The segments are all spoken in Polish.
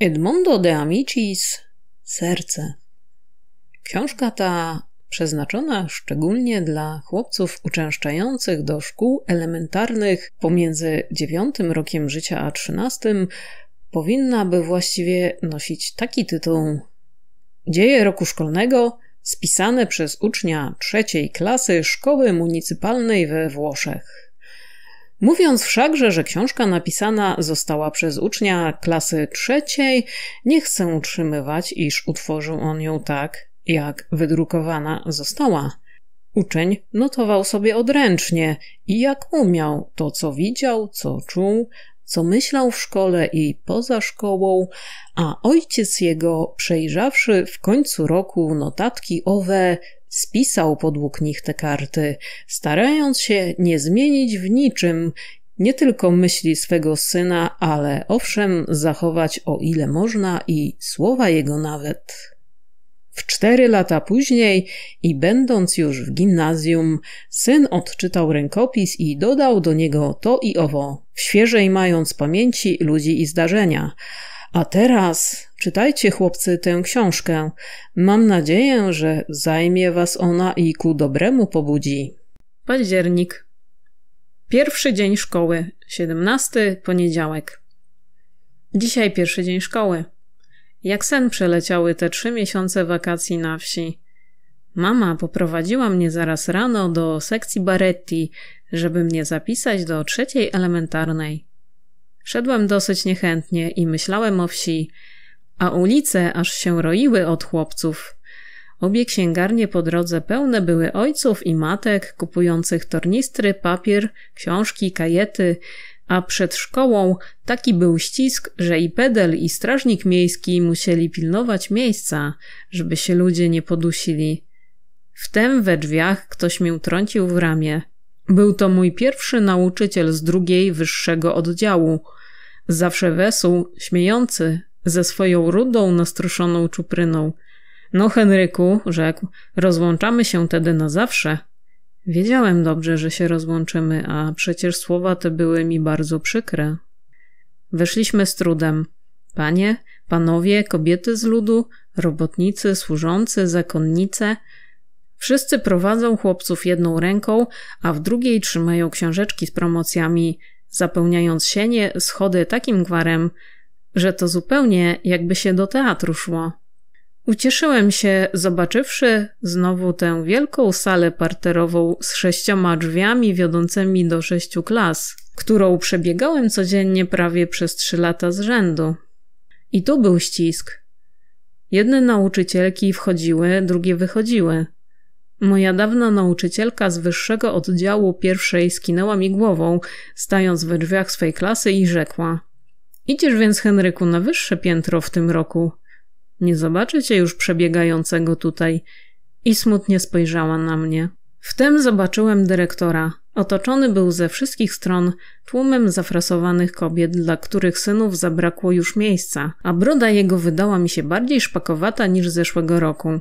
Edmondo de Amicis Serce. Książka ta przeznaczona szczególnie dla chłopców uczęszczających do szkół elementarnych pomiędzy dziewiątym rokiem życia a trzynastym, powinna by właściwie nosić taki tytuł: Dzieje roku szkolnego spisane przez ucznia trzeciej klasy szkoły municypalnej we Włoszech. Mówiąc wszakże, że książka napisana została przez ucznia klasy trzeciej, nie chcę utrzymywać, iż utworzył on ją tak, jak wydrukowana została. Uczeń notował sobie odręcznie i jak umiał to, co widział, co czuł, co myślał w szkole i poza szkołą, a ojciec jego, przejrzawszy w końcu roku notatki owe, spisał podług nich te karty, starając się nie zmienić w niczym nie tylko myśli swego syna, ale owszem, zachować o ile można i słowa jego nawet. W cztery lata później i będąc już w gimnazjum, syn odczytał rękopis i dodał do niego to i owo, świeżej mając pamięci ludzi i zdarzenia – a teraz czytajcie, chłopcy, tę książkę. Mam nadzieję, że zajmie was ona i ku dobremu pobudzi. Październik. Pierwszy dzień szkoły, 17 poniedziałek. Dzisiaj pierwszy dzień szkoły. Jak sen przeleciały te trzy miesiące wakacji na wsi. Mama poprowadziła mnie zaraz rano do sekcji Baretti, żeby mnie zapisać do trzeciej elementarnej. Szedłem dosyć niechętnie i myślałem o wsi, a ulice aż się roiły od chłopców. Obie księgarnie po drodze pełne były ojców i matek kupujących tornistry, papier, książki, kajety, a przed szkołą taki był ścisk, że i pedel i strażnik miejski musieli pilnować miejsca, żeby się ludzie nie podusili. Wtem we drzwiach ktoś mnie trącił w ramię. Był to mój pierwszy nauczyciel z drugiej wyższego oddziału – Zawsze wesół, śmiejący, ze swoją rudą, nastruszoną czupryną. No, Henryku, rzekł, rozłączamy się tedy na zawsze. Wiedziałem dobrze, że się rozłączymy, a przecież słowa te były mi bardzo przykre. Weszliśmy z trudem. Panie, panowie, kobiety z ludu, robotnicy, służący, zakonnice. Wszyscy prowadzą chłopców jedną ręką, a w drugiej trzymają książeczki z promocjami zapełniając sienie, schody takim gwarem, że to zupełnie jakby się do teatru szło. Ucieszyłem się, zobaczywszy znowu tę wielką salę parterową z sześcioma drzwiami wiodącymi do sześciu klas, którą przebiegałem codziennie prawie przez trzy lata z rzędu. I tu był ścisk. Jedne nauczycielki wchodziły, drugie wychodziły. Moja dawna nauczycielka z wyższego oddziału pierwszej skinęła mi głową, stając we drzwiach swej klasy i rzekła: Idziesz więc, Henryku, na wyższe piętro w tym roku. Nie zobaczycie już przebiegającego tutaj. I smutnie spojrzała na mnie. Wtem zobaczyłem dyrektora. Otoczony był ze wszystkich stron tłumem zafrasowanych kobiet, dla których synów zabrakło już miejsca, a broda jego wydała mi się bardziej szpakowata niż zeszłego roku.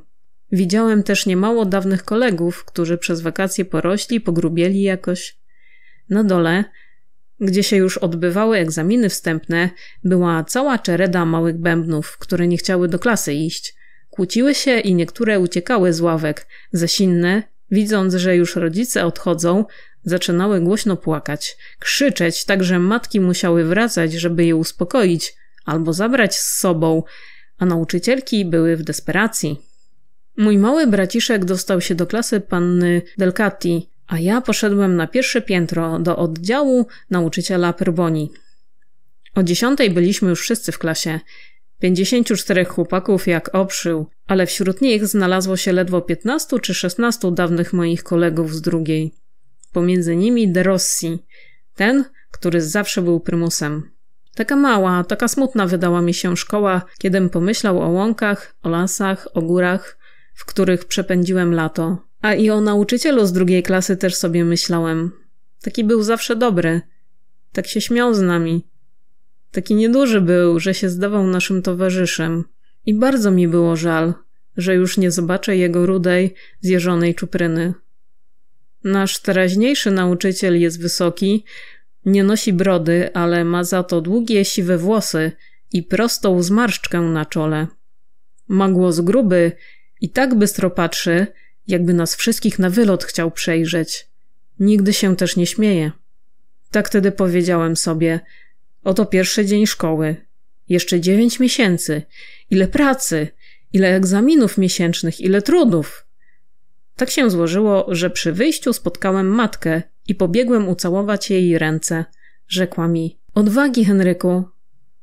Widziałem też niemało dawnych kolegów, którzy przez wakacje porośli, pogrubieli jakoś. Na dole, gdzie się już odbywały egzaminy wstępne, była cała czereda małych bębnów, które nie chciały do klasy iść. Kłóciły się i niektóre uciekały z ławek, zaś inne, widząc, że już rodzice odchodzą, zaczynały głośno płakać, krzyczeć, tak że matki musiały wracać, żeby je uspokoić albo zabrać z sobą, a nauczycielki były w desperacji. Mój mały braciszek dostał się do klasy panny Delcati, a ja poszedłem na pierwsze piętro do oddziału nauczyciela Perboni. O dziesiątej byliśmy już wszyscy w klasie. Pięćdziesięciu czterech chłopaków jak obszył, ale wśród nich znalazło się ledwo piętnastu czy szesnastu dawnych moich kolegów z drugiej. Pomiędzy nimi De Rossi, ten, który zawsze był prymusem. Taka mała, taka smutna wydała mi się szkoła, kiedym pomyślał o łąkach, o lasach, o górach, w których przepędziłem lato. A i o nauczycielu z drugiej klasy też sobie myślałem. Taki był zawsze dobry. Tak się śmiał z nami. Taki nieduży był, że się zdawał naszym towarzyszem. I bardzo mi było żal, że już nie zobaczę jego rudej, zjeżonej czupryny. Nasz teraźniejszy nauczyciel jest wysoki, nie nosi brody, ale ma za to długie, siwe włosy i prostą zmarszczkę na czole. Ma głos gruby i tak bystro patrzy, jakby nas wszystkich na wylot chciał przejrzeć. Nigdy się też nie śmieje. Tak wtedy powiedziałem sobie: Oto pierwszy dzień szkoły. Jeszcze dziewięć miesięcy. Ile pracy, ile egzaminów miesięcznych, ile trudów. Tak się złożyło, że przy wyjściu spotkałem matkę i pobiegłem ucałować jej ręce. Rzekła mi: Odwagi, Henryku.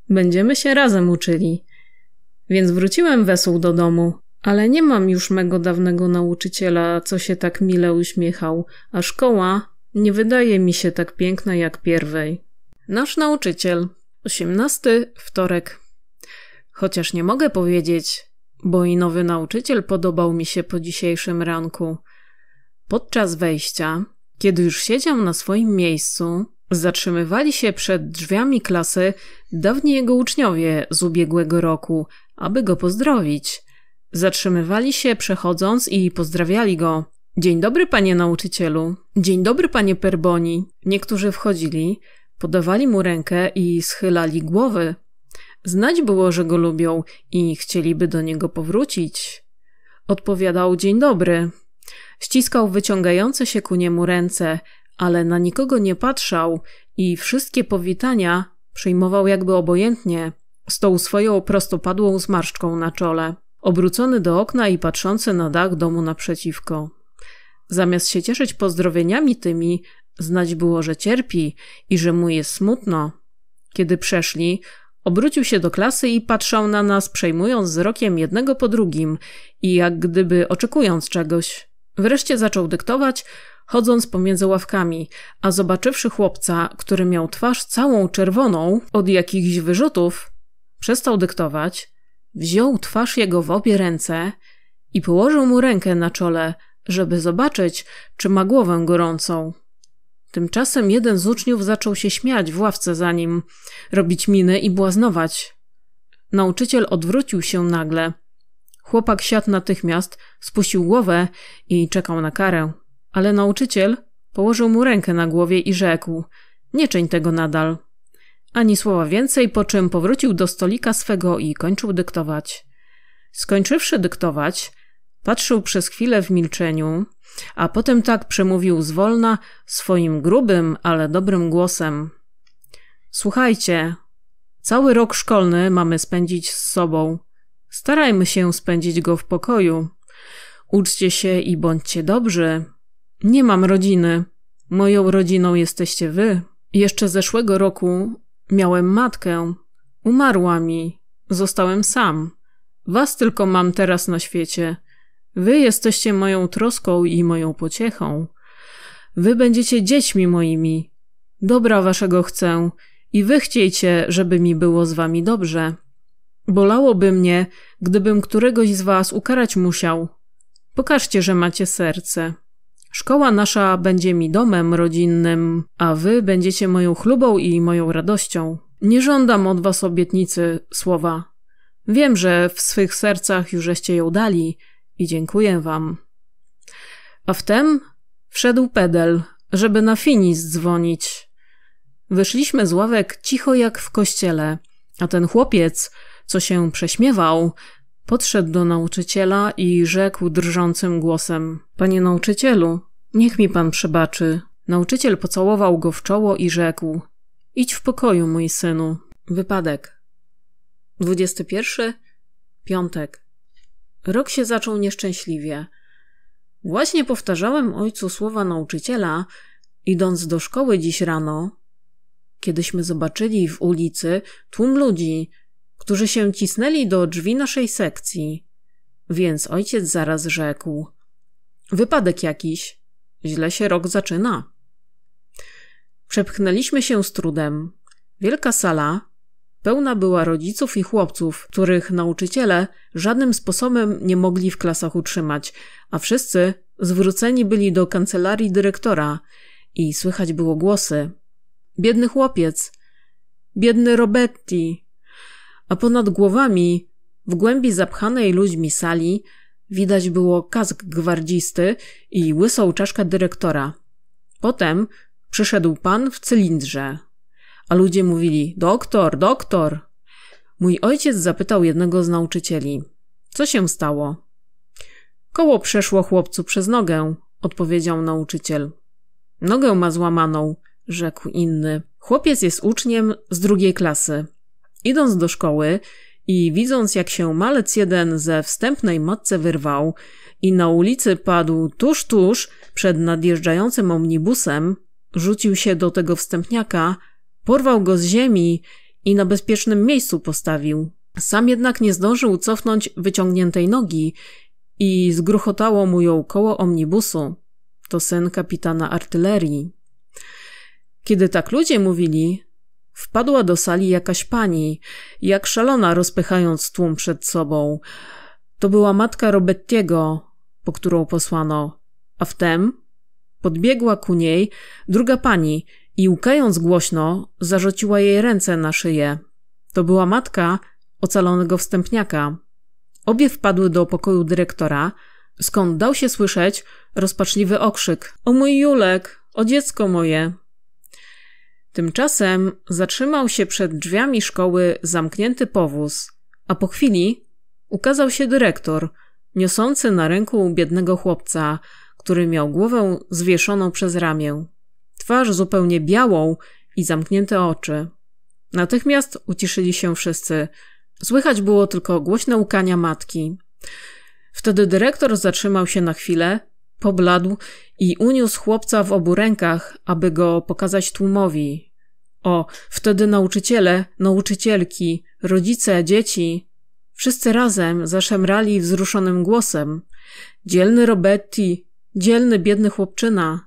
Będziemy się razem uczyli. Więc wróciłem wesół do domu. Ale nie mam już mego dawnego nauczyciela, co się tak mile uśmiechał, a szkoła nie wydaje mi się tak piękna jak pierwej. Nasz nauczyciel, 18 wtorek. Chociaż nie mogę powiedzieć, bo i nowy nauczyciel podobał mi się po dzisiejszym ranku. Podczas wejścia, kiedy już siedział na swoim miejscu, zatrzymywali się przed drzwiami klasy dawni jego uczniowie z ubiegłego roku, aby go pozdrowić. Zatrzymywali się przechodząc i pozdrawiali go. Dzień dobry, panie nauczycielu. Dzień dobry, panie Perboni. Niektórzy wchodzili, podawali mu rękę i schylali głowy. Znać było, że go lubią i chcieliby do niego powrócić. Odpowiadał dzień dobry. Ściskał wyciągające się ku niemu ręce, ale na nikogo nie patrzał i wszystkie powitania przyjmował jakby obojętnie, z tą swoją prostopadłą zmarszczką na czole obrócony do okna i patrzący na dach domu naprzeciwko. Zamiast się cieszyć pozdrowieniami tymi, znać było, że cierpi i że mu jest smutno. Kiedy przeszli, obrócił się do klasy i patrzał na nas, przejmując wzrokiem jednego po drugim i jak gdyby oczekując czegoś. Wreszcie zaczął dyktować, chodząc pomiędzy ławkami, a zobaczywszy chłopca, który miał twarz całą czerwoną od jakichś wyrzutów, przestał dyktować, Wziął twarz jego w obie ręce i położył mu rękę na czole, żeby zobaczyć, czy ma głowę gorącą. Tymczasem jeden z uczniów zaczął się śmiać w ławce za nim, robić miny i błaznować. Nauczyciel odwrócił się nagle. Chłopak siadł natychmiast, spuścił głowę i czekał na karę. Ale nauczyciel położył mu rękę na głowie i rzekł: Nie czyń tego nadal. Ani słowa więcej, po czym powrócił do stolika swego i kończył dyktować. Skończywszy dyktować, patrzył przez chwilę w milczeniu, a potem tak przemówił zwolna, swoim grubym, ale dobrym głosem. Słuchajcie, cały rok szkolny mamy spędzić z sobą. Starajmy się spędzić go w pokoju. Uczcie się i bądźcie dobrzy. Nie mam rodziny. Moją rodziną jesteście wy. Jeszcze zeszłego roku Miałem matkę. Umarła mi. Zostałem sam. Was tylko mam teraz na świecie. Wy jesteście moją troską i moją pociechą. Wy będziecie dziećmi moimi. Dobra waszego chcę i wy chciejcie, żeby mi było z wami dobrze. Bolałoby mnie, gdybym któregoś z was ukarać musiał. Pokażcie, że macie serce. Szkoła nasza będzie mi domem rodzinnym, a wy będziecie moją chlubą i moją radością. Nie żądam od was obietnicy słowa. Wiem, że w swych sercach jużeście ją dali i dziękuję wam. A wtem wszedł pedel, żeby na finis dzwonić. Wyszliśmy z ławek cicho jak w kościele, a ten chłopiec, co się prześmiewał, Podszedł do nauczyciela i rzekł drżącym głosem: Panie nauczycielu, niech mi pan przebaczy. Nauczyciel pocałował go w czoło i rzekł: Idź w pokoju, mój synu. Wypadek. 21. Piątek. Rok się zaczął nieszczęśliwie. Właśnie powtarzałem ojcu słowa nauczyciela, idąc do szkoły dziś rano, kiedyśmy zobaczyli w ulicy tłum ludzi, którzy się cisnęli do drzwi naszej sekcji. Więc ojciec zaraz rzekł: Wypadek jakiś, źle się rok zaczyna. Przepchnęliśmy się z trudem. Wielka sala, pełna była rodziców i chłopców, których nauczyciele żadnym sposobem nie mogli w klasach utrzymać, a wszyscy zwróceni byli do kancelarii dyrektora i słychać było głosy. Biedny chłopiec, biedny Robetti, a ponad głowami, w głębi zapchanej ludźmi sali, widać było kask gwardzisty i łysą czaszkę dyrektora. Potem przyszedł pan w cylindrze, a ludzie mówili: Doktor, doktor! Mój ojciec zapytał jednego z nauczycieli: Co się stało? Koło przeszło chłopcu przez nogę, odpowiedział nauczyciel. Nogę ma złamaną, rzekł inny. Chłopiec jest uczniem z drugiej klasy. Idąc do szkoły i widząc, jak się malec jeden ze wstępnej matce wyrwał i na ulicy padł tuż, tuż przed nadjeżdżającym omnibusem, rzucił się do tego wstępniaka, porwał go z ziemi i na bezpiecznym miejscu postawił. Sam jednak nie zdążył cofnąć wyciągniętej nogi i zgruchotało mu ją koło omnibusu. To syn kapitana artylerii. Kiedy tak ludzie mówili, Wpadła do sali jakaś pani, jak szalona rozpychając tłum przed sobą. To była matka Robettiego, po którą posłano. A wtem podbiegła ku niej druga pani i łkając głośno zarzuciła jej ręce na szyję. To była matka ocalonego wstępniaka. Obie wpadły do pokoju dyrektora, skąd dał się słyszeć rozpaczliwy okrzyk. O mój Julek, o dziecko moje! Tymczasem zatrzymał się przed drzwiami szkoły zamknięty powóz, a po chwili ukazał się dyrektor, niosący na ręku biednego chłopca, który miał głowę zwieszoną przez ramię, twarz zupełnie białą i zamknięte oczy. Natychmiast uciszyli się wszyscy. Słychać było tylko głośne łkania matki. Wtedy dyrektor zatrzymał się na chwilę, pobladł i uniósł chłopca w obu rękach, aby go pokazać tłumowi. O, wtedy nauczyciele, nauczycielki, rodzice, dzieci, wszyscy razem zaszemrali wzruszonym głosem. Dzielny Robetti, dzielny biedny chłopczyna.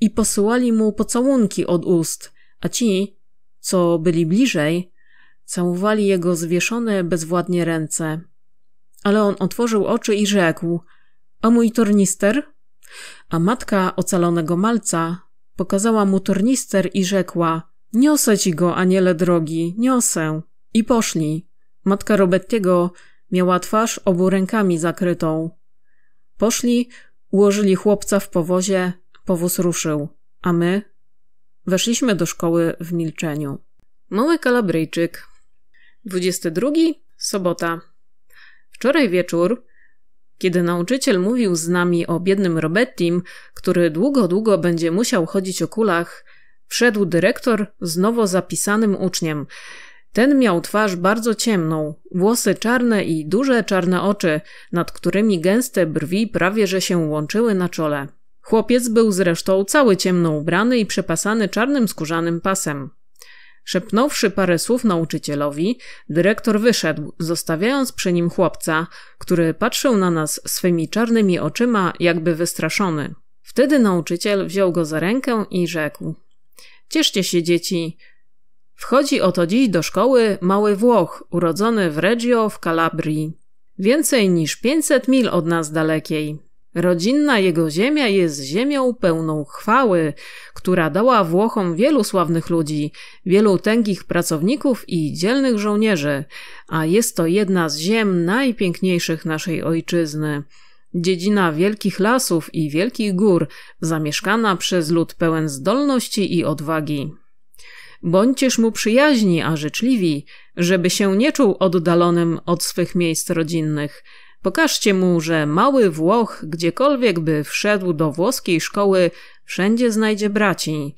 I posyłali mu pocałunki od ust, a ci, co byli bliżej, całowali jego zwieszone bezwładnie ręce. Ale on otworzył oczy i rzekł: A mój tornister? a matka ocalonego malca pokazała mu tornister i rzekła Niosę ci go, aniele drogi, niosę. I poszli. Matka Robettiego miała twarz obu rękami zakrytą. Poszli, ułożyli chłopca w powozie, powóz ruszył, a my weszliśmy do szkoły w milczeniu. Mały Kalabryjczyk. 22. Sobota. Wczoraj wieczór kiedy nauczyciel mówił z nami o biednym Robettim, który długo, długo będzie musiał chodzić o kulach, wszedł dyrektor z nowo zapisanym uczniem. Ten miał twarz bardzo ciemną, włosy czarne i duże czarne oczy, nad którymi gęste brwi prawie że się łączyły na czole. Chłopiec był zresztą cały ciemno ubrany i przepasany czarnym skórzanym pasem. Szepnąwszy parę słów nauczycielowi, dyrektor wyszedł, zostawiając przy nim chłopca, który patrzył na nas swymi czarnymi oczyma, jakby wystraszony. Wtedy nauczyciel wziął go za rękę i rzekł: Cieszcie się, dzieci. Wchodzi oto dziś do szkoły mały Włoch, urodzony w Reggio w Kalabrii, więcej niż 500 mil od nas dalekiej. Rodzinna jego ziemia jest ziemią pełną chwały, która dała Włochom wielu sławnych ludzi, wielu tęgich pracowników i dzielnych żołnierzy, a jest to jedna z ziem najpiękniejszych naszej ojczyzny. Dziedzina wielkich lasów i wielkich gór, zamieszkana przez lud pełen zdolności i odwagi. Bądźcież mu przyjaźni, a życzliwi, żeby się nie czuł oddalonym od swych miejsc rodzinnych – Pokażcie mu, że mały Włoch, gdziekolwiek by wszedł do włoskiej szkoły, wszędzie znajdzie braci.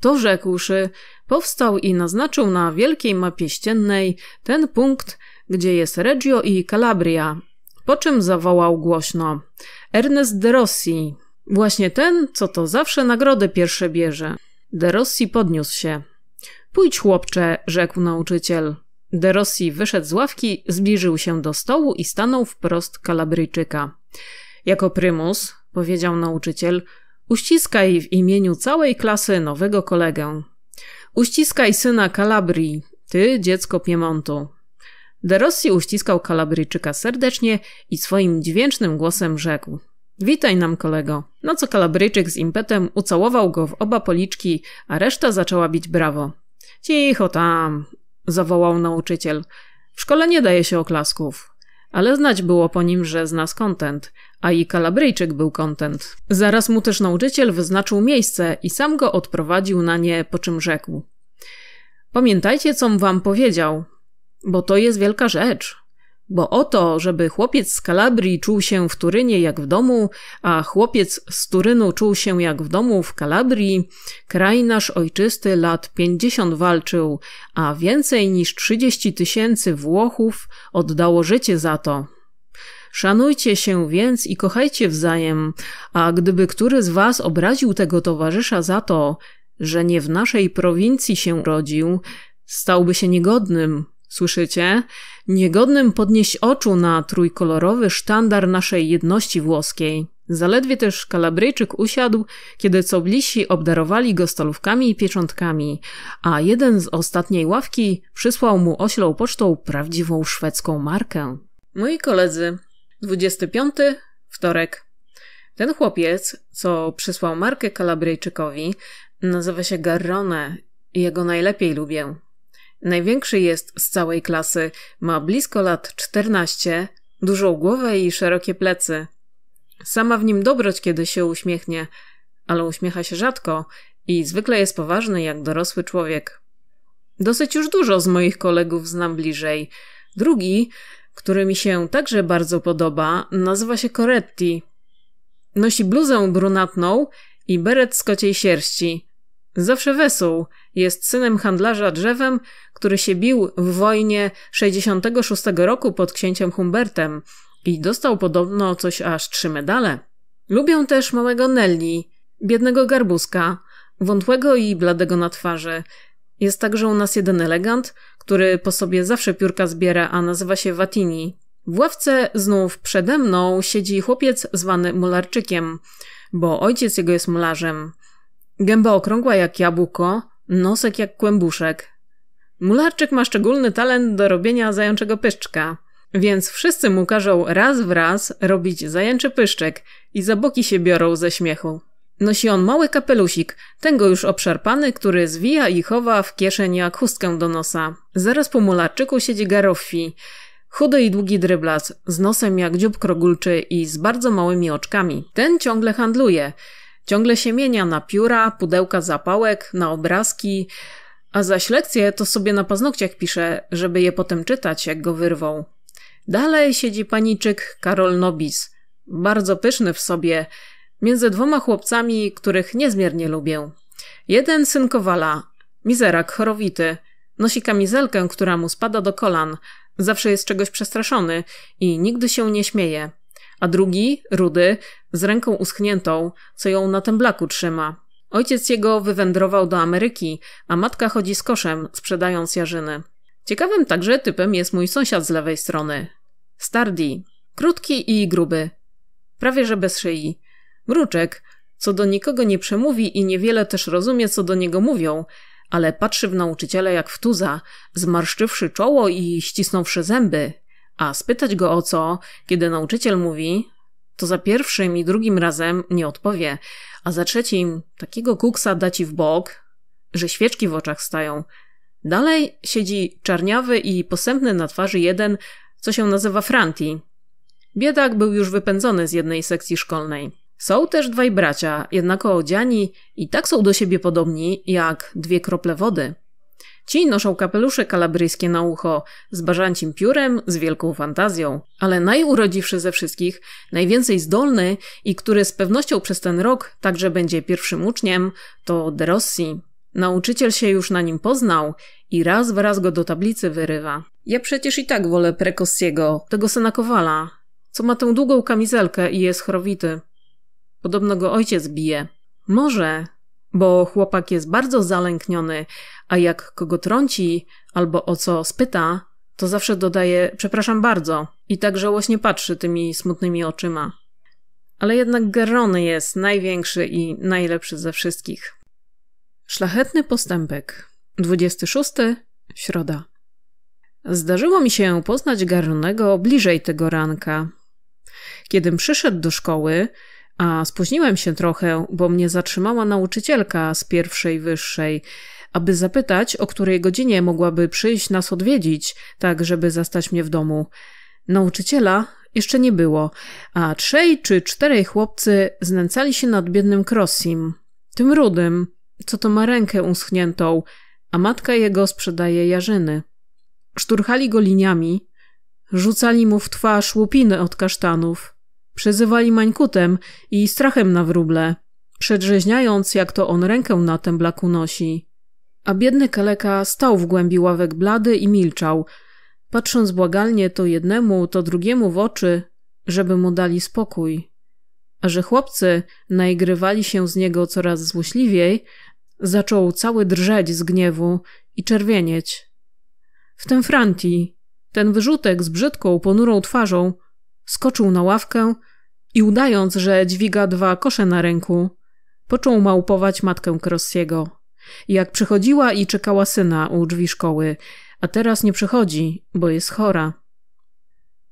To rzekłszy, powstał i naznaczył na wielkiej mapie ściennej ten punkt, gdzie jest Reggio i Calabria, po czym zawołał głośno Ernest de Rossi, właśnie ten, co to zawsze nagrodę pierwsze bierze. De Rossi podniósł się. Pójdź chłopcze, rzekł nauczyciel. De Rossi wyszedł z ławki, zbliżył się do stołu i stanął wprost Kalabryjczyka. Jako prymus, powiedział nauczyciel, uściskaj w imieniu całej klasy nowego kolegę. Uściskaj syna Kalabrii, ty dziecko Piemontu. De Rossi uściskał Kalabryjczyka serdecznie i swoim dźwięcznym głosem rzekł. Witaj nam, kolego. No co Kalabryjczyk z impetem ucałował go w oba policzki, a reszta zaczęła bić brawo. Cicho tam, zawołał nauczyciel. W szkole nie daje się oklasków. Ale znać było po nim, że zna kontent, a i Kalabryjczyk był kontent. Zaraz mu też nauczyciel wyznaczył miejsce i sam go odprowadził na nie, po czym rzekł. Pamiętajcie, com wam powiedział, bo to jest wielka rzecz. Bo o to, żeby chłopiec z Kalabrii czuł się w Turynie jak w domu, a chłopiec z Turynu czuł się jak w domu w Kalabrii, kraj nasz ojczysty lat 50 walczył, a więcej niż 30 tysięcy Włochów oddało życie za to. Szanujcie się więc i kochajcie wzajem, a gdyby który z was obraził tego towarzysza za to, że nie w naszej prowincji się rodził, stałby się niegodnym, Słyszycie? Niegodnym podnieść oczu na trójkolorowy sztandar naszej jedności włoskiej. Zaledwie też Kalabryjczyk usiadł, kiedy co bliżsi obdarowali go stolówkami i pieczątkami, a jeden z ostatniej ławki przysłał mu oślą pocztą prawdziwą szwedzką markę. Moi koledzy, 25, wtorek. Ten chłopiec, co przysłał markę Kalabryjczykowi, nazywa się Garrone i jego najlepiej lubię. Największy jest z całej klasy, ma blisko lat 14, dużą głowę i szerokie plecy. Sama w nim dobroć, kiedy się uśmiechnie, ale uśmiecha się rzadko i zwykle jest poważny jak dorosły człowiek. Dosyć już dużo z moich kolegów znam bliżej. Drugi, który mi się także bardzo podoba, nazywa się Coretti. Nosi bluzę brunatną i beret z kociej sierści. Zawsze wesół jest synem handlarza drzewem, który się bił w wojnie 66 roku pod księciem Humbertem i dostał podobno coś aż trzy medale. Lubią też małego Nelly, biednego garbuska, wątłego i bladego na twarzy. Jest także u nas jeden elegant, który po sobie zawsze piórka zbiera, a nazywa się Watini. W ławce znów przede mną siedzi chłopiec zwany mularczykiem, bo ojciec jego jest mularzem – Gęba okrągła jak jabłko, nosek jak kłębuszek. Mularczyk ma szczególny talent do robienia zajączego pyszczka, więc wszyscy mu każą raz w raz robić zajęczy pyszczek i za boki się biorą ze śmiechu. Nosi on mały kapelusik, tego już obszarpany, który zwija i chowa w kieszeni jak chustkę do nosa. Zaraz po mularczyku siedzi Garofi, chudy i długi dryblas, z nosem jak dziób krogulczy i z bardzo małymi oczkami. Ten ciągle handluje – Ciągle się mienia na pióra, pudełka zapałek, na obrazki, a zaś lekcje to sobie na paznokciach pisze, żeby je potem czytać, jak go wyrwą. Dalej siedzi paniczyk Karol Nobis, bardzo pyszny w sobie, między dwoma chłopcami, których niezmiernie lubię. Jeden syn Kowala, mizerak chorowity, nosi kamizelkę, która mu spada do kolan, zawsze jest czegoś przestraszony i nigdy się nie śmieje. A drugi, rudy, z ręką uschniętą, co ją na temblaku trzyma. Ojciec jego wywędrował do Ameryki, a matka chodzi z koszem, sprzedając jarzyny. Ciekawym także typem jest mój sąsiad z lewej strony. Stardi. Krótki i gruby. Prawie że bez szyi. Mruczek, co do nikogo nie przemówi i niewiele też rozumie, co do niego mówią, ale patrzy w nauczyciela jak w tuza, zmarszczywszy czoło i ścisnąwszy zęby. A spytać go o co, kiedy nauczyciel mówi, to za pierwszym i drugim razem nie odpowie, a za trzecim takiego kuksa da ci w bok, że świeczki w oczach stają. Dalej siedzi czarniawy i posępny na twarzy jeden, co się nazywa Franti. Biedak był już wypędzony z jednej sekcji szkolnej. Są też dwaj bracia, jednako odziani i tak są do siebie podobni jak dwie krople wody. Ci noszą kapelusze kalabryjskie na ucho, z barzancim piórem, z wielką fantazją. Ale najurodziwszy ze wszystkich, najwięcej zdolny i który z pewnością przez ten rok także będzie pierwszym uczniem, to De Rossi. Nauczyciel się już na nim poznał i raz wraz go do tablicy wyrywa. Ja przecież i tak wolę Prekosiego, tego syna Kowala, co ma tę długą kamizelkę i jest chrowity. Podobno go ojciec bije. Może, bo chłopak jest bardzo zalękniony, a jak kogo trąci albo o co spyta, to zawsze dodaje przepraszam bardzo i tak żałośnie patrzy tymi smutnymi oczyma. Ale jednak Gerony jest największy i najlepszy ze wszystkich. Szlachetny postępek. 26. Środa. Zdarzyło mi się poznać Garonego bliżej tego ranka. Kiedym przyszedł do szkoły, a spóźniłem się trochę, bo mnie zatrzymała nauczycielka z pierwszej wyższej, aby zapytać, o której godzinie mogłaby przyjść nas odwiedzić, tak żeby zastać mnie w domu. Nauczyciela jeszcze nie było, a trzej czy czterej chłopcy znęcali się nad biednym Krosim, tym rudym, co to ma rękę uschniętą, a matka jego sprzedaje jarzyny. Szturchali go liniami, rzucali mu w twarz łupiny od kasztanów. Przyzywali mańkutem i strachem na wróble, przedrzeźniając, jak to on rękę na temblaku nosi. A biedny kaleka stał w głębi ławek blady i milczał, patrząc błagalnie to jednemu, to drugiemu w oczy, żeby mu dali spokój. A że chłopcy naigrywali się z niego coraz złośliwiej, zaczął cały drżeć z gniewu i czerwienieć. W tym Franti, ten wyrzutek z brzydką, ponurą twarzą, Skoczył na ławkę i udając, że dźwiga dwa kosze na ręku, począł małpować matkę Crossiego. Jak przychodziła i czekała syna u drzwi szkoły, a teraz nie przychodzi, bo jest chora.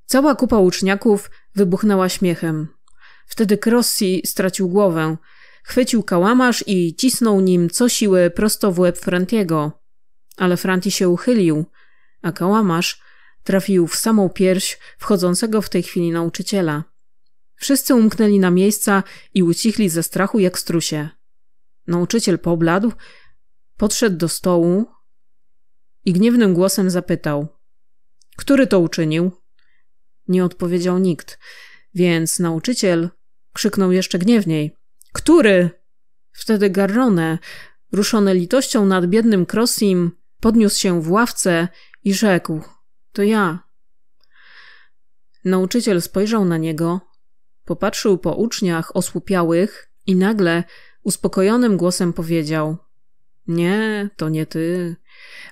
Cała kupa uczniaków wybuchnęła śmiechem. Wtedy Crossi stracił głowę. Chwycił kałamarz i cisnął nim co siły prosto w łeb Frantiego. Ale Franti się uchylił, a kałamarz Trafił w samą pierś wchodzącego w tej chwili nauczyciela. Wszyscy umknęli na miejsca i ucichli ze strachu jak strusie. Nauczyciel pobladł, podszedł do stołu i gniewnym głosem zapytał: Który to uczynił? Nie odpowiedział nikt, więc nauczyciel krzyknął jeszcze gniewniej: Który? Wtedy Garrone, ruszony litością nad biednym Krosim, podniósł się w ławce i rzekł: to ja. Nauczyciel spojrzał na niego, popatrzył po uczniach osłupiałych i nagle uspokojonym głosem powiedział: Nie, to nie ty.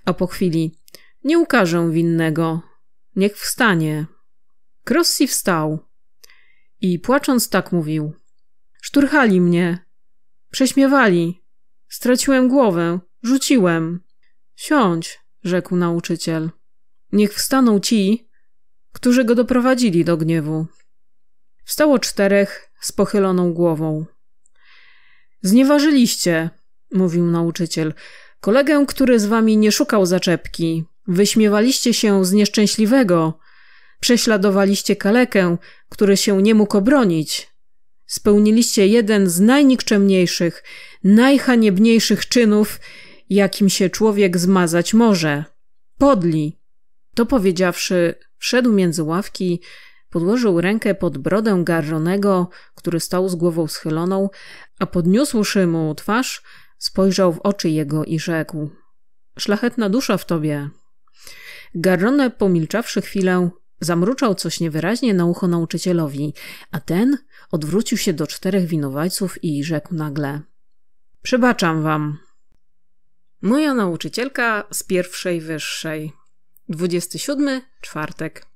A po chwili: Nie ukażę winnego. Niech wstanie. Crossi wstał i płacząc tak mówił: Szturchali mnie, prześmiewali, straciłem głowę, rzuciłem. Siądź, rzekł nauczyciel. Niech wstaną ci, którzy go doprowadzili do gniewu. Wstało czterech z pochyloną głową. Znieważyliście, mówił nauczyciel, kolegę, który z wami nie szukał zaczepki. Wyśmiewaliście się z nieszczęśliwego. Prześladowaliście kalekę, który się nie mógł obronić. Spełniliście jeden z najnikczemniejszych, najhaniebniejszych czynów, jakim się człowiek zmazać może. Podli. To powiedziawszy, wszedł między ławki, podłożył rękę pod brodę garżonego, który stał z głową schyloną, a podniósłszy mu twarz, spojrzał w oczy jego i rzekł: Szlachetna dusza w tobie. Garrone, pomilczawszy chwilę, zamruczał coś niewyraźnie na ucho nauczycielowi, a ten odwrócił się do czterech winowajców i rzekł nagle: Przebaczam wam. Moja nauczycielka z pierwszej wyższej. 27 czwartek.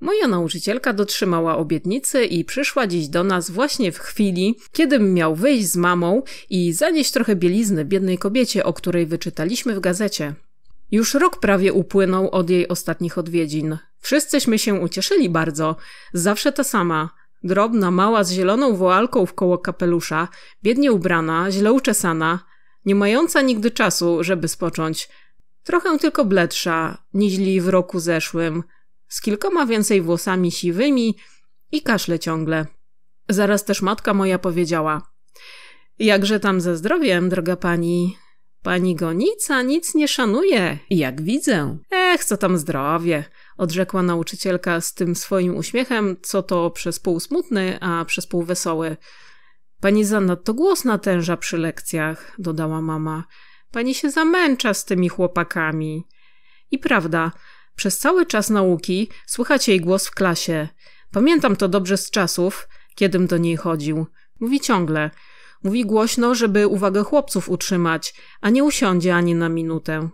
Moja nauczycielka dotrzymała obietnicy i przyszła dziś do nas właśnie w chwili, kiedym miał wyjść z mamą i zanieść trochę bielizny biednej kobiecie, o której wyczytaliśmy w gazecie. Już rok prawie upłynął od jej ostatnich odwiedzin. Wszyscyśmy się ucieszyli bardzo. Zawsze ta sama. Drobna, mała, z zieloną woalką w koło kapelusza, biednie ubrana, źle uczesana, nie mająca nigdy czasu, żeby spocząć – trochę tylko bledsza, niźli w roku zeszłym, z kilkoma więcej włosami siwymi i kaszle ciągle. Zaraz też matka moja powiedziała: Jakże tam ze zdrowiem, droga pani? Pani Gonica nic nie szanuje, jak widzę. Ech, co tam zdrowie, odrzekła nauczycielka z tym swoim uśmiechem, co to przez pół smutny, a przez pół wesoły. Pani zanadto głos natęża przy lekcjach, dodała mama. Pani się zamęcza z tymi chłopakami. I prawda, przez cały czas nauki słychać jej głos w klasie. Pamiętam to dobrze z czasów, kiedym do niej chodził. Mówi ciągle. Mówi głośno, żeby uwagę chłopców utrzymać, a nie usiądzie ani na minutę.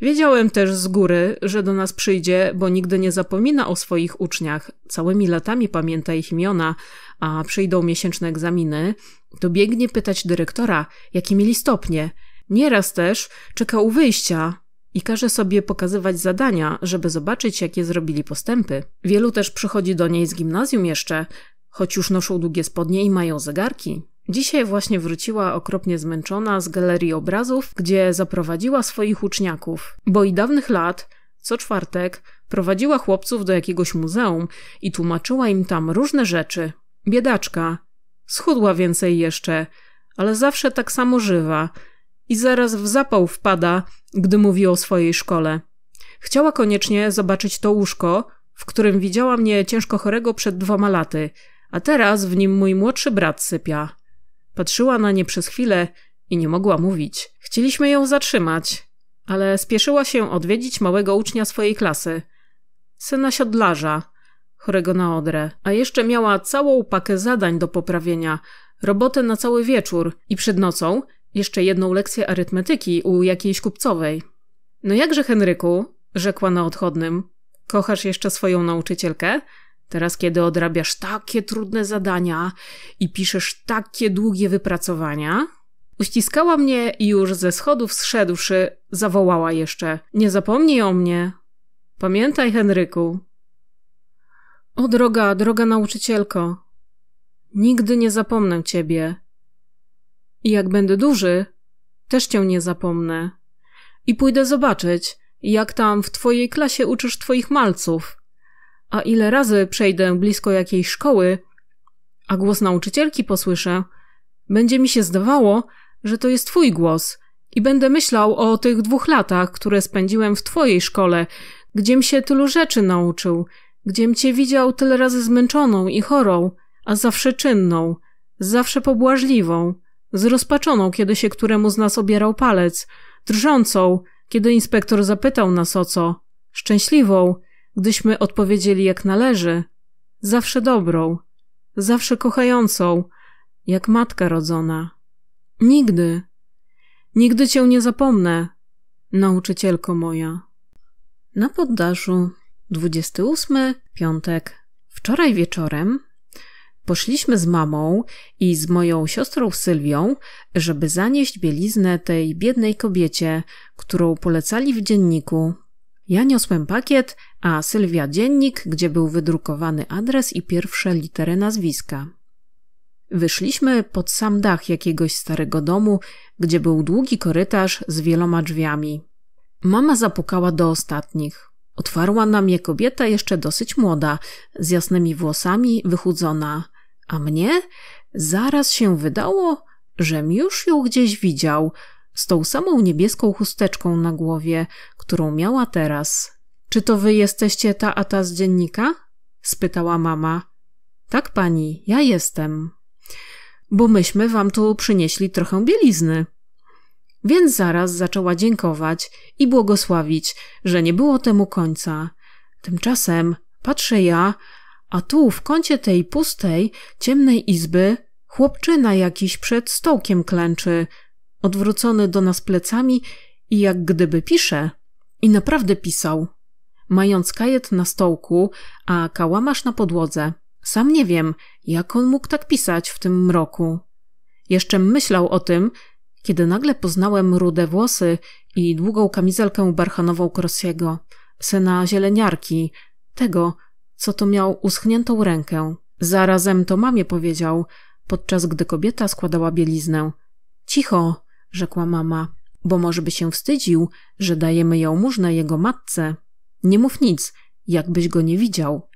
Wiedziałem też z góry, że do nas przyjdzie, bo nigdy nie zapomina o swoich uczniach. Całymi latami pamięta ich imiona, a przyjdą miesięczne egzaminy, to biegnie pytać dyrektora, jakie mieli stopnie – Nieraz też czeka u wyjścia i każe sobie pokazywać zadania, żeby zobaczyć, jakie zrobili postępy. Wielu też przychodzi do niej z gimnazjum jeszcze, choć już noszą długie spodnie i mają zegarki. Dzisiaj właśnie wróciła okropnie zmęczona z galerii obrazów, gdzie zaprowadziła swoich uczniaków, bo i dawnych lat, co czwartek, prowadziła chłopców do jakiegoś muzeum i tłumaczyła im tam różne rzeczy. Biedaczka, schudła więcej jeszcze, ale zawsze tak samo żywa – i zaraz w zapał wpada, gdy mówi o swojej szkole. Chciała koniecznie zobaczyć to łóżko, w którym widziała mnie ciężko chorego przed dwoma laty, a teraz w nim mój młodszy brat sypia. Patrzyła na nie przez chwilę i nie mogła mówić. Chcieliśmy ją zatrzymać, ale spieszyła się odwiedzić małego ucznia swojej klasy, syna siodlarza, chorego na odrę, a jeszcze miała całą pakę zadań do poprawienia, robotę na cały wieczór i przed nocą jeszcze jedną lekcję arytmetyki u jakiejś kupcowej. No jakże, Henryku, rzekła na odchodnym, kochasz jeszcze swoją nauczycielkę? Teraz, kiedy odrabiasz takie trudne zadania i piszesz takie długie wypracowania, uściskała mnie i już ze schodów zszedłszy, zawołała jeszcze: Nie zapomnij o mnie. Pamiętaj, Henryku. O droga, droga nauczycielko, nigdy nie zapomnę ciebie. I jak będę duży, też cię nie zapomnę. I pójdę zobaczyć, jak tam w twojej klasie uczysz twoich malców. A ile razy przejdę blisko jakiejś szkoły, a głos nauczycielki posłyszę, będzie mi się zdawało, że to jest twój głos i będę myślał o tych dwóch latach, które spędziłem w twojej szkole, gdziem się tylu rzeczy nauczył, gdziem cię widział tyle razy zmęczoną i chorą, a zawsze czynną, zawsze pobłażliwą zrozpaczoną, kiedy się któremu z nas obierał palec, drżącą, kiedy inspektor zapytał nas o co, szczęśliwą, gdyśmy odpowiedzieli jak należy, zawsze dobrą, zawsze kochającą, jak matka rodzona. Nigdy, nigdy cię nie zapomnę, nauczycielko moja. Na poddaszu, 28 piątek. Wczoraj wieczorem Poszliśmy z mamą i z moją siostrą Sylwią, żeby zanieść bieliznę tej biednej kobiecie, którą polecali w dzienniku. Ja niosłem pakiet, a Sylwia dziennik, gdzie był wydrukowany adres i pierwsze litery nazwiska. Wyszliśmy pod sam dach jakiegoś starego domu, gdzie był długi korytarz z wieloma drzwiami. Mama zapukała do ostatnich. Otwarła nam je kobieta jeszcze dosyć młoda, z jasnymi włosami, wychudzona. A mnie zaraz się wydało, żem już ją gdzieś widział, z tą samą niebieską chusteczką na głowie, którą miała teraz. Czy to wy jesteście ta a ta z dziennika? spytała mama. Tak, pani, ja jestem. Bo myśmy wam tu przynieśli trochę bielizny. Więc zaraz zaczęła dziękować i błogosławić, że nie było temu końca. Tymczasem patrzę ja, a tu, w kącie tej pustej, ciemnej izby, chłopczyna jakiś przed stołkiem klęczy, odwrócony do nas plecami i jak gdyby pisze. I naprawdę pisał. Mając kajet na stołku, a kałamarz na podłodze. Sam nie wiem, jak on mógł tak pisać w tym mroku. Jeszcze myślał o tym, kiedy nagle poznałem rude włosy i długą kamizelkę barchanową Krosiego, syna zieleniarki, tego, co to miał uschniętą rękę. Zarazem to mamie powiedział, podczas gdy kobieta składała bieliznę. Cicho, rzekła mama, bo może by się wstydził, że dajemy jałmużnę jego matce. Nie mów nic, jakbyś go nie widział.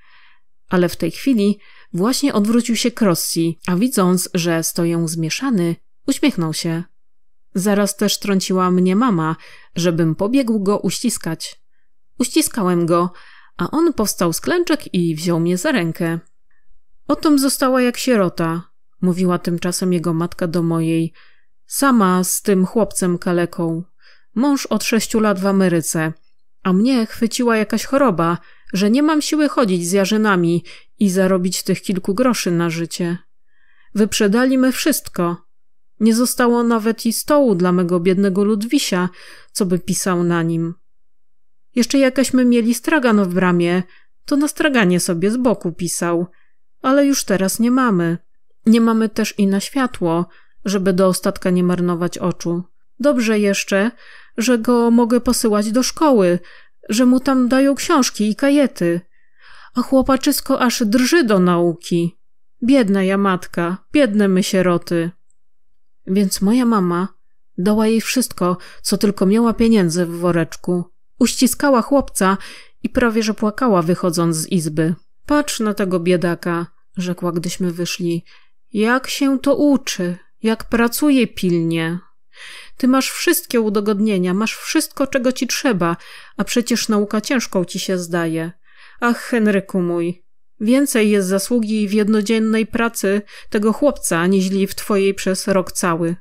Ale w tej chwili właśnie odwrócił się Crossi, a widząc, że stoję zmieszany, uśmiechnął się. Zaraz też trąciła mnie mama, żebym pobiegł go uściskać. Uściskałem go, a on powstał z klęczek i wziął mnie za rękę. Otom została jak sierota, mówiła tymczasem jego matka do mojej, sama z tym chłopcem kaleką. Mąż od sześciu lat w Ameryce, a mnie chwyciła jakaś choroba, że nie mam siły chodzić z jarzynami i zarobić tych kilku groszy na życie. Wyprzedali wszystko. Nie zostało nawet i stołu dla mego biednego Ludwisia, co by pisał na nim. Jeszcze jakaśmy mieli stragan w bramie, to na straganie sobie z boku pisał, ale już teraz nie mamy. Nie mamy też i na światło, żeby do ostatka nie marnować oczu. Dobrze jeszcze, że go mogę posyłać do szkoły, że mu tam dają książki i kajety. A chłopaczysko aż drży do nauki. Biedna ja matka, biedne my sieroty. Więc moja mama dała jej wszystko, co tylko miała pieniędzy w woreczku. Uściskała chłopca i prawie że płakała wychodząc z izby. Patrz na tego biedaka, rzekła gdyśmy wyszli. Jak się to uczy, jak pracuje pilnie. Ty masz wszystkie udogodnienia, masz wszystko, czego ci trzeba, a przecież nauka ciężką ci się zdaje. Ach, Henryku mój, więcej jest zasługi w jednodziennej pracy tego chłopca, niźli w twojej przez rok cały.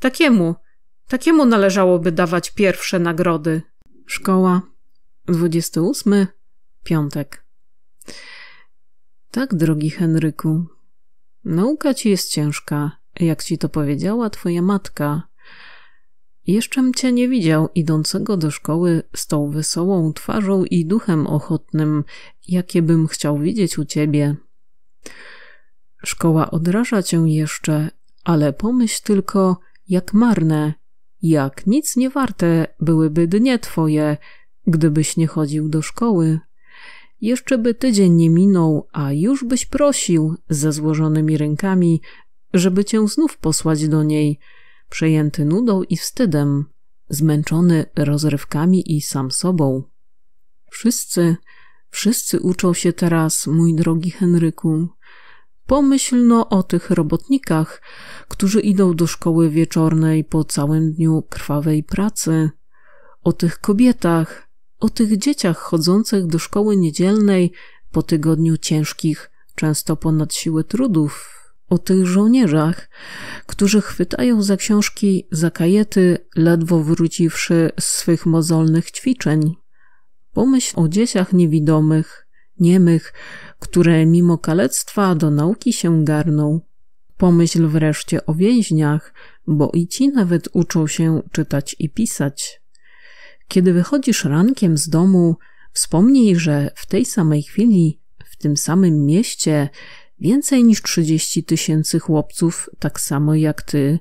Takiemu, takiemu należałoby dawać pierwsze nagrody. Szkoła 28. Piątek. Tak, drogi Henryku, nauka ci jest ciężka, jak ci to powiedziała twoja matka. Jeszczem cię nie widział idącego do szkoły z tą wesołą twarzą i duchem ochotnym, jakie bym chciał widzieć u ciebie. Szkoła odraża cię jeszcze, ale pomyśl tylko, jak marne jak nic nie warte byłyby dnie twoje, gdybyś nie chodził do szkoły. Jeszcze by tydzień nie minął, a już byś prosił ze złożonymi rękami, żeby cię znów posłać do niej, przejęty nudą i wstydem, zmęczony rozrywkami i sam sobą. Wszyscy, wszyscy uczą się teraz, mój drogi Henryku, Pomyślno o tych robotnikach, którzy idą do szkoły wieczornej po całym dniu krwawej pracy, o tych kobietach, o tych dzieciach chodzących do szkoły niedzielnej po tygodniu ciężkich, często ponad siły trudów, o tych żołnierzach, którzy chwytają za książki, za kajety, ledwo wróciwszy z swych mozolnych ćwiczeń. Pomyśl o dzieciach niewidomych, niemych, które mimo kalectwa do nauki się garną. Pomyśl wreszcie o więźniach, bo i ci nawet uczą się czytać i pisać. Kiedy wychodzisz rankiem z domu, wspomnij, że w tej samej chwili, w tym samym mieście, więcej niż 30 tysięcy chłopców, tak samo jak ty,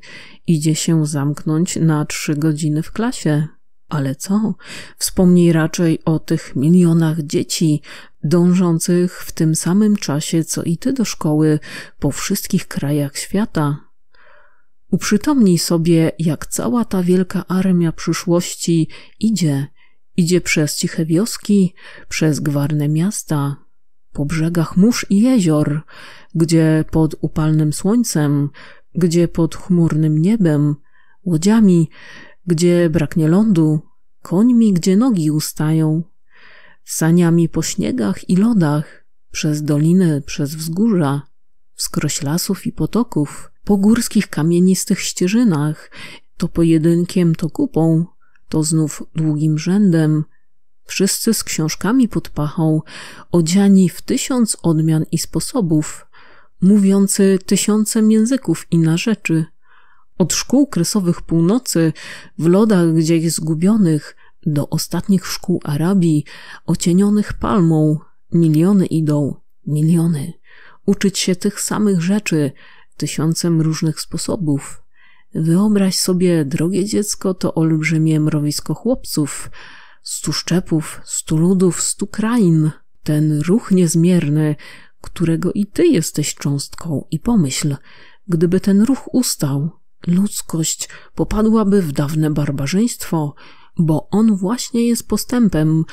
idzie się zamknąć na trzy godziny w klasie. Ale co? Wspomnij raczej o tych milionach dzieci, dążących w tym samym czasie co i ty do szkoły po wszystkich krajach świata. Uprzytomnij sobie, jak cała ta wielka armia przyszłości idzie. Idzie przez ciche wioski, przez gwarne miasta, po brzegach mórz i jezior, gdzie pod upalnym słońcem, gdzie pod chmurnym niebem, łodziami, gdzie braknie lądu, końmi, gdzie nogi ustają, saniami po śniegach i lodach, przez doliny, przez wzgórza, wskroś lasów i potoków, po górskich kamienistych ścieżynach, to pojedynkiem, to kupą, to znów długim rzędem, wszyscy z książkami pod pachą, odziani w tysiąc odmian i sposobów, mówiący tysiącem języków i na rzeczy. Od szkół kresowych północy, w lodach gdzieś zgubionych, do ostatnich szkół Arabii, ocienionych palmą, miliony idą, miliony. Uczyć się tych samych rzeczy, tysiącem różnych sposobów. Wyobraź sobie, drogie dziecko, to olbrzymie mrowisko chłopców, stu szczepów, stu ludów, stu krain. Ten ruch niezmierny, którego i ty jesteś cząstką i pomyśl, gdyby ten ruch ustał, ludzkość popadłaby w dawne barbarzyństwo, bo On właśnie jest postępem,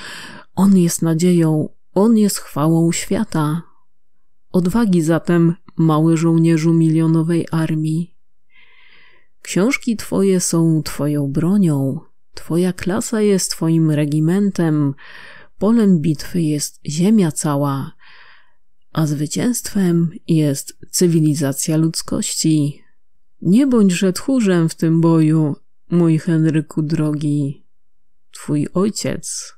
On jest nadzieją, On jest chwałą świata. Odwagi zatem, mały żołnierzu milionowej armii. Książki Twoje są Twoją bronią, Twoja klasa jest Twoim regimentem, polem bitwy jest ziemia cała, a zwycięstwem jest cywilizacja ludzkości. Nie bądźże tchórzem w tym boju, mój Henryku drogi twój ojciec.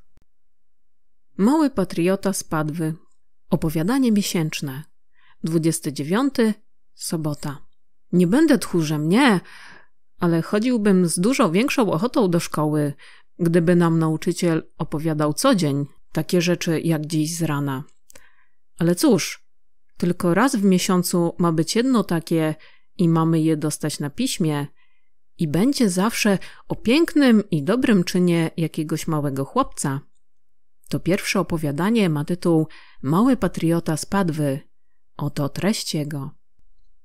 Mały patriota z Padwy. Opowiadanie miesięczne. 29. Sobota. Nie będę tchórzem, nie, ale chodziłbym z dużo większą ochotą do szkoły, gdyby nam nauczyciel opowiadał co dzień takie rzeczy jak dziś z rana. Ale cóż, tylko raz w miesiącu ma być jedno takie i mamy je dostać na piśmie – i będzie zawsze o pięknym i dobrym czynie jakiegoś małego chłopca. To pierwsze opowiadanie ma tytuł Mały patriota z Padwy. Oto treść jego.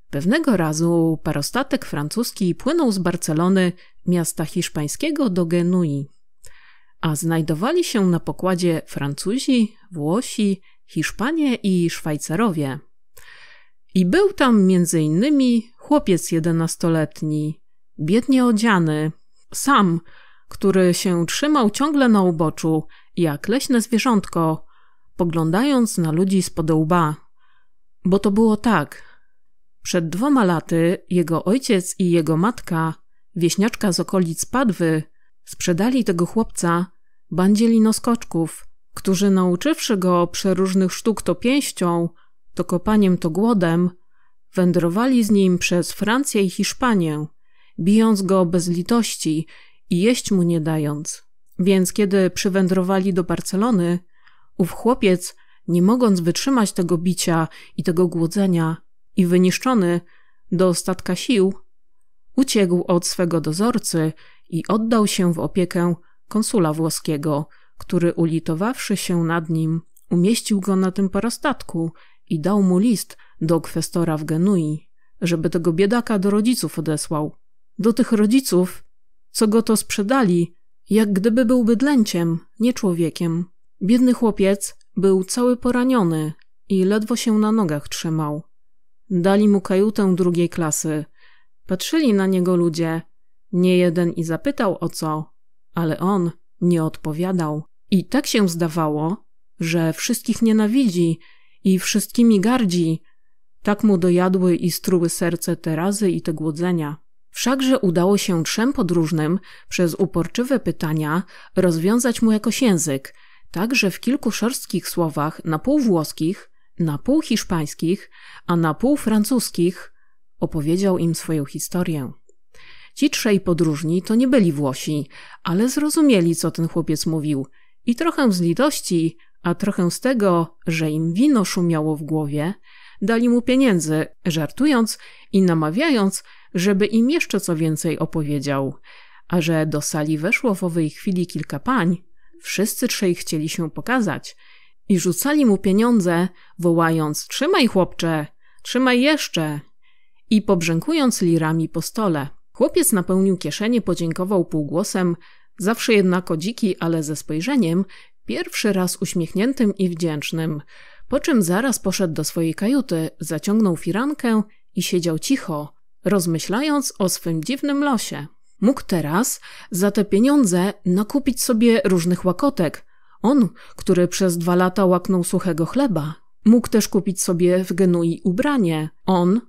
Pewnego razu parostatek francuski płynął z Barcelony, miasta hiszpańskiego, do Genui, a znajdowali się na pokładzie Francuzi, Włosi, Hiszpanie i Szwajcarowie. I był tam między innymi chłopiec jedenastoletni, biednie odziany, sam, który się trzymał ciągle na uboczu, jak leśne zwierzątko, poglądając na ludzi z łba. Bo to było tak. Przed dwoma laty jego ojciec i jego matka, wieśniaczka z okolic Padwy, sprzedali tego chłopca bandzie linoskoczków, którzy nauczywszy go przeróżnych sztuk to pięścią, to kopaniem, to głodem, wędrowali z nim przez Francję i Hiszpanię, bijąc go bez litości i jeść mu nie dając. Więc kiedy przywędrowali do Barcelony, ów chłopiec, nie mogąc wytrzymać tego bicia i tego głodzenia i wyniszczony do ostatka sił, uciekł od swego dozorcy i oddał się w opiekę konsula włoskiego, który ulitowawszy się nad nim, umieścił go na tym parostatku i dał mu list do kwestora w Genui, żeby tego biedaka do rodziców odesłał do tych rodziców, co go to sprzedali, jak gdyby był bydlęciem, nie człowiekiem. Biedny chłopiec był cały poraniony i ledwo się na nogach trzymał. Dali mu kajutę drugiej klasy. Patrzyli na niego ludzie. Nie jeden i zapytał o co, ale on nie odpowiadał. I tak się zdawało, że wszystkich nienawidzi i wszystkimi gardzi. Tak mu dojadły i struły serce te razy i te głodzenia. Wszakże udało się trzem podróżnym przez uporczywe pytania rozwiązać mu jakoś język, tak że w kilku szorstkich słowach, na pół włoskich, na pół hiszpańskich, a na pół francuskich opowiedział im swoją historię. Ci trzej podróżni to nie byli Włosi, ale zrozumieli, co ten chłopiec mówił i trochę z litości, a trochę z tego, że im wino szumiało w głowie, dali mu pieniędzy, żartując i namawiając, żeby im jeszcze co więcej opowiedział. A że do sali weszło w owej chwili kilka pań, wszyscy trzej chcieli się pokazać i rzucali mu pieniądze, wołając: Trzymaj, chłopcze, trzymaj jeszcze! i pobrzękując lirami po stole. Chłopiec napełnił kieszenie, podziękował półgłosem, zawsze jednako dziki, ale ze spojrzeniem, pierwszy raz uśmiechniętym i wdzięcznym, po czym zaraz poszedł do swojej kajuty, zaciągnął firankę i siedział cicho, rozmyślając o swym dziwnym losie. Mógł teraz za te pieniądze nakupić sobie różnych łakotek. On, który przez dwa lata łaknął suchego chleba, mógł też kupić sobie w Genui ubranie. On,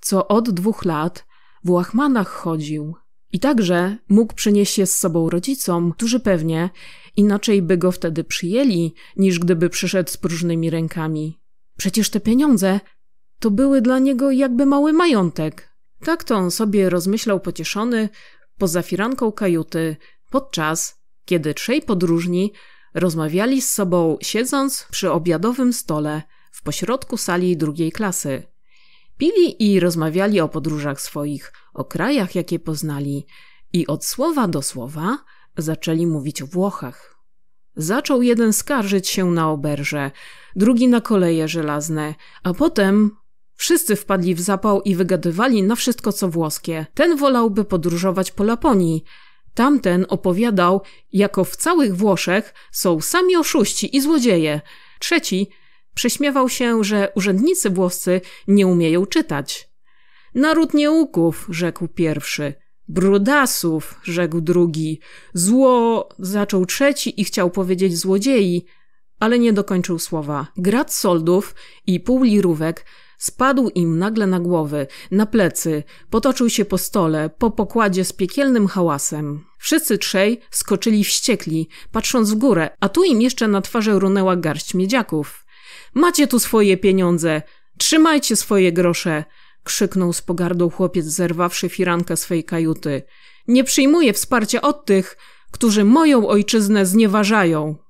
co od dwóch lat w łachmanach chodził. I także mógł przynieść je z sobą rodzicom, którzy pewnie inaczej by go wtedy przyjęli, niż gdyby przyszedł z próżnymi rękami. Przecież te pieniądze to były dla niego jakby mały majątek. Tak to on sobie rozmyślał pocieszony poza firanką kajuty, podczas kiedy trzej podróżni rozmawiali z sobą siedząc przy obiadowym stole w pośrodku sali drugiej klasy. Pili i rozmawiali o podróżach swoich, o krajach, jakie poznali, i od słowa do słowa zaczęli mówić o Włochach. Zaczął jeden skarżyć się na oberże, drugi na koleje żelazne, a potem Wszyscy wpadli w zapał i wygadywali na wszystko co włoskie. Ten wolałby podróżować po Laponii. Tamten opowiadał, jako w całych Włoszech są sami oszuści i złodzieje. Trzeci prześmiewał się, że urzędnicy włoscy nie umieją czytać. Naród nieuków, rzekł pierwszy. Brudasów, rzekł drugi. Zło, zaczął trzeci i chciał powiedzieć złodziei, ale nie dokończył słowa. Grad soldów i pół lirówek Spadł im nagle na głowy, na plecy, potoczył się po stole, po pokładzie z piekielnym hałasem. Wszyscy trzej skoczyli wściekli, patrząc w górę, a tu im jeszcze na twarze runęła garść miedziaków. Macie tu swoje pieniądze! Trzymajcie swoje grosze! krzyknął z pogardą chłopiec, zerwawszy firankę swej kajuty. Nie przyjmuję wsparcia od tych, którzy moją ojczyznę znieważają.